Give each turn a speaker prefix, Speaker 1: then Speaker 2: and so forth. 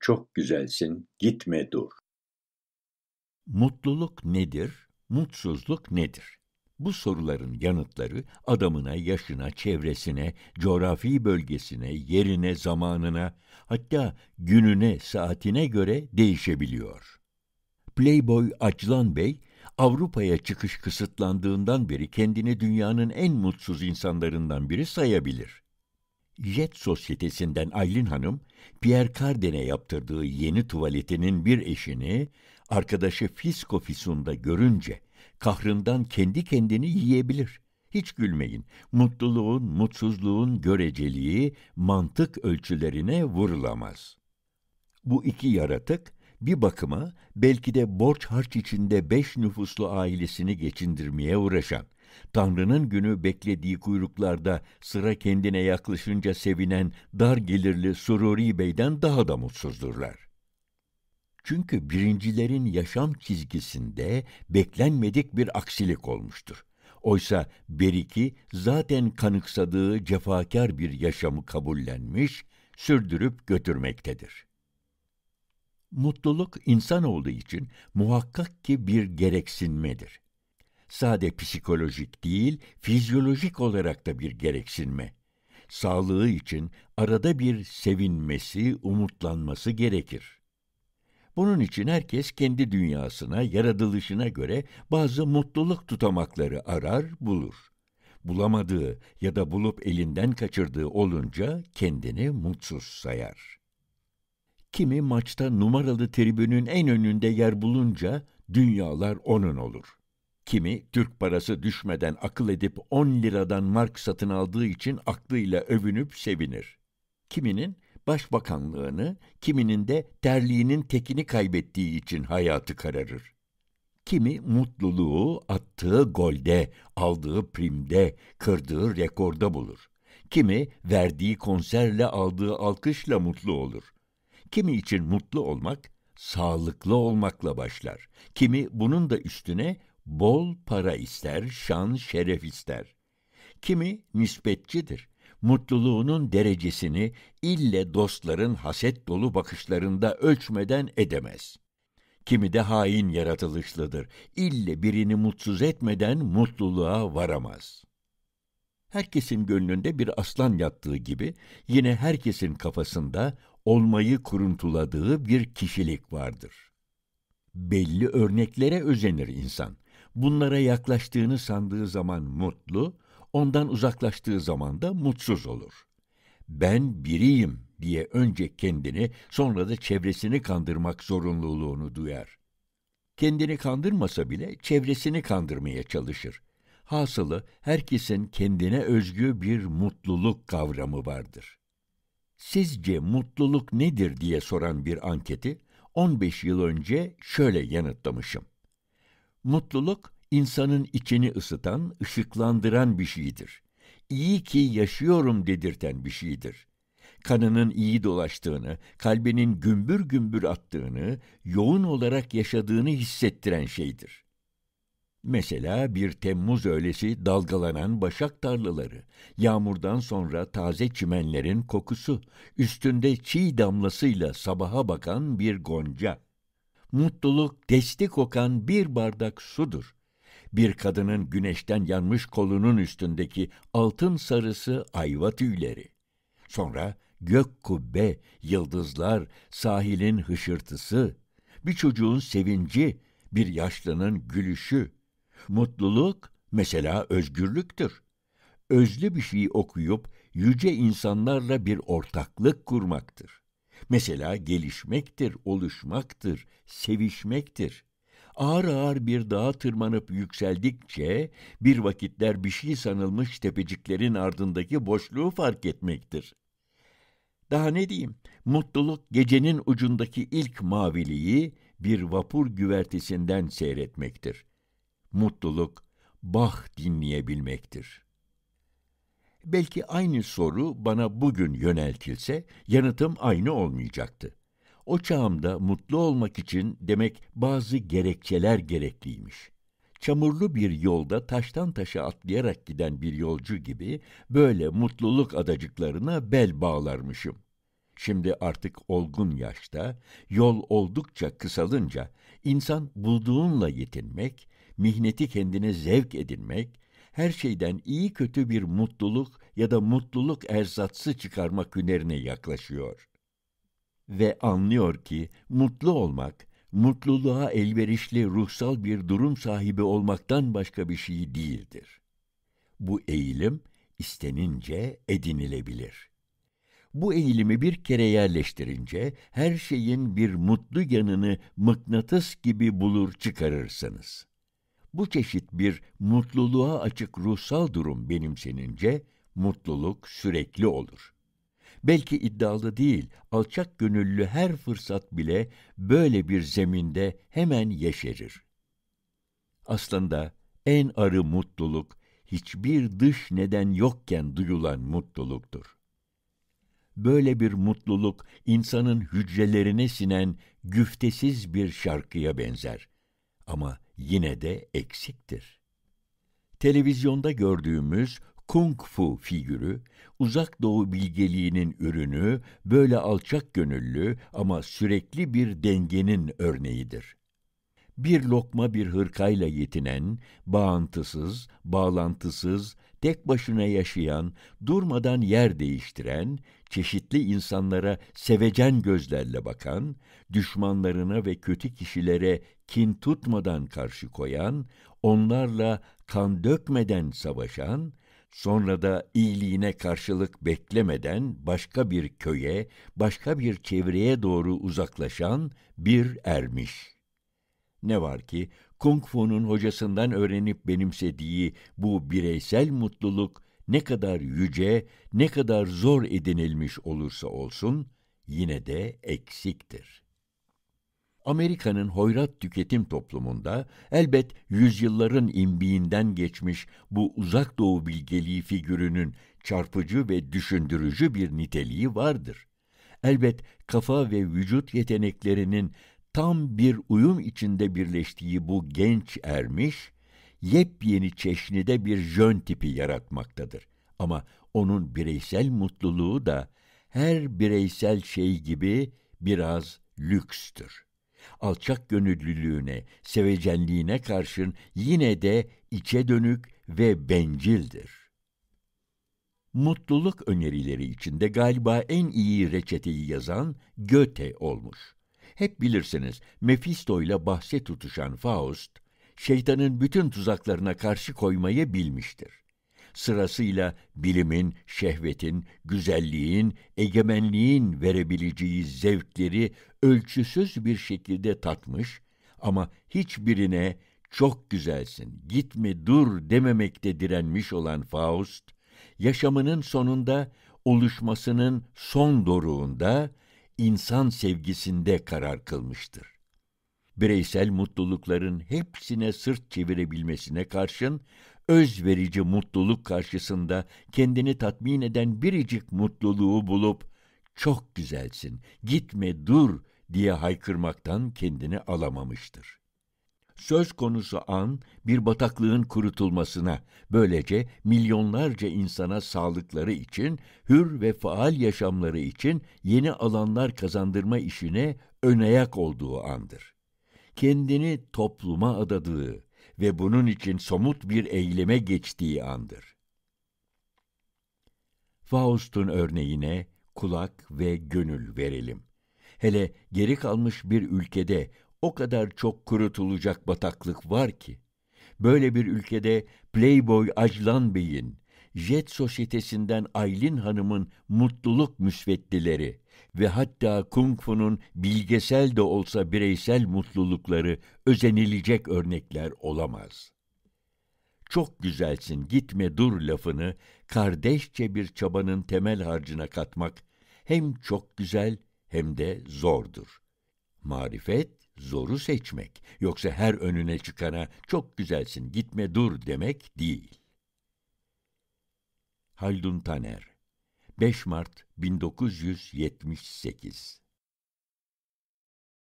Speaker 1: çok güzelsin, gitme dur. Mutluluk nedir? Mutsuzluk nedir? Bu soruların yanıtları adamına, yaşına, çevresine, coğrafi bölgesine, yerine, zamanına, hatta gününe, saatine göre değişebiliyor. Playboy Aclan Bey, Avrupa'ya çıkış kısıtlandığından beri kendini dünyanın en mutsuz insanlarından biri sayabilir. Jet Sosyetesi'nden Aylin Hanım, Pierre Cardin'e yaptırdığı yeni tuvaletinin bir eşini arkadaşı Fisko Fisun'da görünce kahrından kendi kendini yiyebilir. Hiç gülmeyin. Mutluluğun, mutsuzluğun göreceliği mantık ölçülerine vurulamaz. Bu iki yaratık bir bakıma belki de borç harç içinde beş nüfuslu ailesini geçindirmeye uğraşan Tanrı'nın günü beklediği kuyruklarda sıra kendine yaklaşınca sevinen dar gelirli Sururi Bey'den daha da mutsuzdurlar. Çünkü birincilerin yaşam çizgisinde beklenmedik bir aksilik olmuştur. Oysa Beriki zaten kanıksadığı cefakar bir yaşamı kabullenmiş, sürdürüp götürmektedir. Mutluluk insan olduğu için muhakkak ki bir gereksinmedir sade psikolojik değil, fizyolojik olarak da bir gereksinme. Sağlığı için arada bir sevinmesi, umutlanması gerekir. Bunun için herkes kendi dünyasına, yaratılışına göre bazı mutluluk tutamakları arar, bulur. Bulamadığı ya da bulup elinden kaçırdığı olunca kendini mutsuz sayar.'' kimi maçta numaralı tribünün en önünde yer bulunca dünyalar onun olur. Kimi Türk parası düşmeden akıl edip 10 liradan mark satın aldığı için aklıyla övünüp sevinir. Kiminin başbakanlığını, kiminin de terliğinin tekini kaybettiği için hayatı kararır. Kimi mutluluğu attığı golde, aldığı primde, kırdığı rekorda bulur. Kimi verdiği konserle aldığı alkışla mutlu olur. Kimi için mutlu olmak sağlıklı olmakla başlar. Kimi bunun da üstüne Bol para ister, şan, şeref ister. Kimi nispetçidir. Mutluluğunun derecesini ille dostların haset dolu bakışlarında ölçmeden edemez. Kimi de hain yaratılışlıdır. İlle birini mutsuz etmeden mutluluğa varamaz.'' herkesin gönlünde bir aslan yattığı gibi yine herkesin kafasında olmayı kuruntuladığı bir kişilik vardır. Belli örneklere özenir insan bunlara yaklaştığını sandığı zaman mutlu, ondan uzaklaştığı zaman da mutsuz olur. Ben biriyim diye önce kendini sonra da çevresini kandırmak zorunluluğunu duyar. Kendini kandırmasa bile çevresini kandırmaya çalışır. Hasılı herkesin kendine özgü bir mutluluk kavramı vardır. Sizce mutluluk nedir diye soran bir anketi 15 yıl önce şöyle yanıtlamışım. Mutluluk insanın içini ısıtan, ışıklandıran bir şeydir. İyi ki yaşıyorum dedirten bir şeydir. Kanının iyi dolaştığını, kalbinin gümbür gümbür attığını, yoğun olarak yaşadığını hissettiren şeydir. Mesela bir Temmuz öğlesi dalgalanan başak tarlaları, yağmurdan sonra taze çimenlerin kokusu, üstünde çiğ damlasıyla sabaha bakan bir gonca mutluluk testi kokan bir bardak sudur. Bir kadının güneşten yanmış kolunun üstündeki altın sarısı ayva tüyleri. Sonra gök kubbe, yıldızlar, sahilin hışırtısı, bir çocuğun sevinci, bir yaşlının gülüşü. Mutluluk mesela özgürlüktür. Özlü bir şey okuyup yüce insanlarla bir ortaklık kurmaktır. Mesela gelişmektir, oluşmaktır, sevişmektir. Ağır ağır bir dağa tırmanıp yükseldikçe bir vakitler bir şey sanılmış tepeciklerin ardındaki boşluğu fark etmektir. Daha ne diyeyim, mutluluk gecenin ucundaki ilk maviliği bir vapur güvertesinden seyretmektir. Mutluluk, bah dinleyebilmektir.'' Belki aynı soru bana bugün yöneltilse yanıtım aynı olmayacaktı. O çağımda mutlu olmak için demek bazı gerekçeler gerekliymiş. Çamurlu bir yolda taştan taşa atlayarak giden bir yolcu gibi böyle mutluluk adacıklarına bel bağlarmışım. Şimdi artık olgun yaşta, yol oldukça kısalınca insan bulduğunla yetinmek, mihneti kendine zevk edinmek, her şeyden iyi kötü bir mutluluk ya da mutluluk erzatsı çıkarmak hünerine yaklaşıyor. Ve anlıyor ki mutlu olmak, mutluluğa elverişli ruhsal bir durum sahibi olmaktan başka bir şey değildir. Bu eğilim istenince edinilebilir. Bu eğilimi bir kere yerleştirince her şeyin bir mutlu yanını mıknatıs gibi bulur çıkarırsınız.'' Bu çeşit bir mutluluğa açık ruhsal durum benimsenince mutluluk sürekli olur. Belki iddialı değil, alçak gönüllü her fırsat bile böyle bir zeminde hemen yeşerir. Aslında en arı mutluluk hiçbir dış neden yokken duyulan mutluluktur. Böyle bir mutluluk insanın hücrelerine sinen güftesiz bir şarkıya benzer. Ama yine de eksiktir. Televizyonda gördüğümüz kung fu figürü, uzak doğu bilgeliğinin ürünü, böyle alçak gönüllü ama sürekli bir dengenin örneğidir. Bir lokma bir hırkayla yetinen, bağıntısız, bağlantısız, tek başına yaşayan, durmadan yer değiştiren, çeşitli insanlara sevecen gözlerle bakan, düşmanlarına ve kötü kişilere kin tutmadan karşı koyan, onlarla kan dökmeden savaşan, sonra da iyiliğine karşılık beklemeden başka bir köye, başka bir çevreye doğru uzaklaşan bir ermiş. Ne var ki Kung Fu'nun hocasından öğrenip benimsediği bu bireysel mutluluk ne kadar yüce, ne kadar zor edinilmiş olursa olsun yine de eksiktir.'' Amerika'nın hoyrat tüketim toplumunda elbet yüzyılların imbiğinden geçmiş bu uzak doğu bilgeliği figürünün çarpıcı ve düşündürücü bir niteliği vardır. Elbet kafa ve vücut yeteneklerinin tam bir uyum içinde birleştiği bu genç ermiş, yepyeni çeşnide bir jön tipi yaratmaktadır. Ama onun bireysel mutluluğu da her bireysel şey gibi biraz lükstür. Alçak gönüllülüğüne, sevecenliğine karşın yine de içe dönük ve bencildir. Mutluluk önerileri içinde galiba en iyi reçeteyi yazan Göte olmuş. Hep bilirsiniz Mephisto ile bahse tutuşan Faust, şeytanın bütün tuzaklarına karşı koymayı bilmiştir sırasıyla bilimin, şehvetin, güzelliğin, egemenliğin verebileceği zevkleri ölçüsüz bir şekilde tatmış ama hiçbirine çok güzelsin, gitme dur dememekte direnmiş olan Faust, yaşamının sonunda oluşmasının son doruğunda insan sevgisinde karar kılmıştır. Bireysel mutlulukların hepsine sırt çevirebilmesine karşın öz verici mutluluk karşısında kendini tatmin eden biricik mutluluğu bulup çok güzelsin, gitme dur diye haykırmaktan kendini alamamıştır. Söz konusu an bir bataklığın kurutulmasına, böylece milyonlarca insana sağlıkları için, hür ve faal yaşamları için yeni alanlar kazandırma işine önayak olduğu andır. Kendini topluma adadığı, ve bunun için somut bir eyleme geçtiği andır. Faust'un örneğine kulak ve gönül verelim. Hele geri kalmış bir ülkede o kadar çok kurutulacak bataklık var ki. Böyle bir ülkede Playboy Ajlan Bey'in jet sosyetesinden Aylin Hanım'ın mutluluk müsveddileri ve hatta Kung Fu'nun bilgesel de olsa bireysel mutlulukları özenilecek örnekler olamaz. Çok güzelsin gitme dur lafını kardeşçe bir çabanın temel harcına katmak hem çok güzel hem de zordur. Marifet zoru seçmek yoksa her önüne çıkana çok güzelsin gitme dur demek değil. Haldun Taner 5 Mart 1978